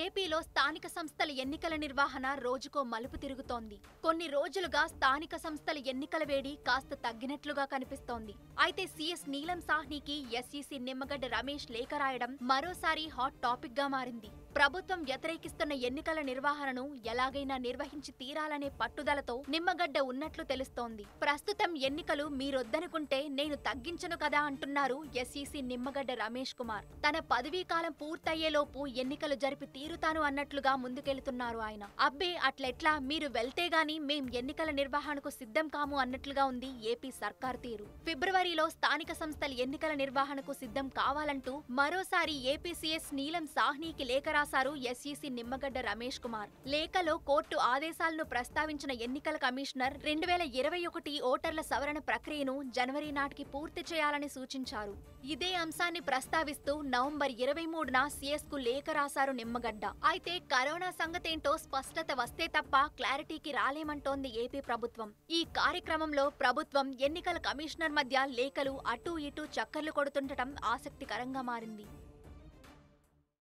ఏపీలో స్థానిక సంస్థల ఎన్నికల నిర్వహణ రోజుకో మలుపు తిరుగుతోంది కొన్ని రోజులుగా స్థానిక సంస్థల ఎన్నికల వేడి కాస్త తగ్గినట్లుగా కనిపిస్తోంది అయితే సీఎస్ నీలం సాహ్నికి ఎస్ఈసి నిమ్మగడ్డ రమేష్ లేఖ రాయడం మరోసారి హాట్ టాపిక్ గా మారింది ప్రభుత్వం వ్యతిరేకిస్తున్న ఎన్నికల నిర్వహణను ఎలాగైనా నిర్వహించి తీరాలనే పట్టుదలతో నిమ్మగడ్డ ఉన్నట్లు తెలుస్తోంది ప్రస్తుతం ఎన్నికలు మీరొద్దనుకుంటే నేను తగ్గించను కదా అంటున్నారు ఎస్ఈసీ నిమ్మగడ్డ రమేష్ కుమార్ తన పదవీ కాలం పూర్తయ్యేలోపు ఎన్నికలు జరిపి తీరుతాను అన్నట్లుగా ముందుకెళ్తున్నారు ఆయన అబ్బే అట్లెట్లా మీరు వెళ్తే గాని మేం ఎన్నికల నిర్వహణకు సిద్ధం కాము అన్నట్లుగా ఉంది ఏపీ సర్కార్ తీరు ఫిబ్రవరిలో స్థానిక సంస్థల ఎన్నికల నిర్వహణకు సిద్ధం కావాలంటూ మరోసారి ఏపీసీఎస్ నీలం సాహ్నీకి లేఖ రాశారు ఎస్ఈసీ నిమ్మగడ్డ రమేష్ కుమార్ లేఖలో కోర్టు ఆదేశాలను ప్రస్తావించిన ఎన్నికల కమిషనర్ రెండు వేల ఇరవై ఒకటి ఓటర్ల సవరణ ప్రక్రియను జనవరి నాటికి పూర్తి చేయాలని సూచించారు ఇదే అంశాన్ని ప్రస్తావిస్తూ నవంబర్ ఇరవై మూడున సిఎస్ కు లేఖ రాశారు నిమ్మగడ్డ అయితే కరోనా సంగతేంటో స్పష్టత వస్తే తప్ప క్లారిటీకి రాలేమంటోంది ఏపీ ప్రభుత్వం ఈ కార్యక్రమంలో ప్రభుత్వం ఎన్నికల కమిషనర్ మధ్య లేఖలు అటూ ఇటూ చక్కర్లు కొడుతుండటం ఆసక్తికరంగా మారింది